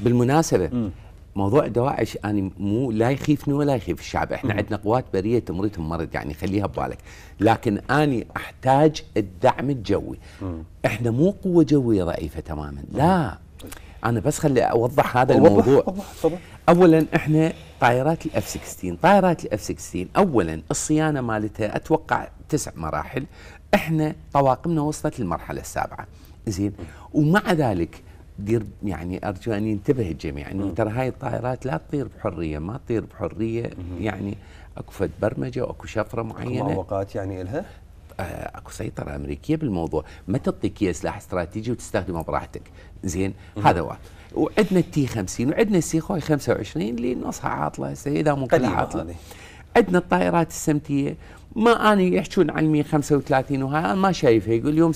بالمناسبه م. موضوع دواعش انا مو لا يخيفني ولا يخيف الشعب، احنا عندنا قوات بريه تمريض مرض يعني خليها ببالك، لكن اني احتاج الدعم الجوي. م. احنا مو قوه جويه ضعيفه تماما، لا انا بس خلي اوضح هذا أوضح الموضوع أوضح اولا احنا طائرات الاف 16 طائرات الاف 16 اولا الصيانه مالتها اتوقع تسع مراحل احنا طواقمنا وصلت للمرحله السابعه زين ومع ذلك دير يعني ارجو ان ينتبه الجميع انه ترى هاي الطائرات لا تطير بحريه ما تطير بحريه يعني اكو فد برمجه واكو شفره معينه اكو معوقات يعني الها؟ آه، اكو سيطره امريكيه بالموضوع ما تعطيك اياه سلاح استراتيجي وتستخدمه براحتك زين هذا واحد وعندنا التي 50 وعندنا السي خوي 25 اللي نصها عاطله هسه اذا مو عاطله عندنا الطائرات السمتيه ما اني يحكون عن 135 وهاي انا ما شايفها يقول يوم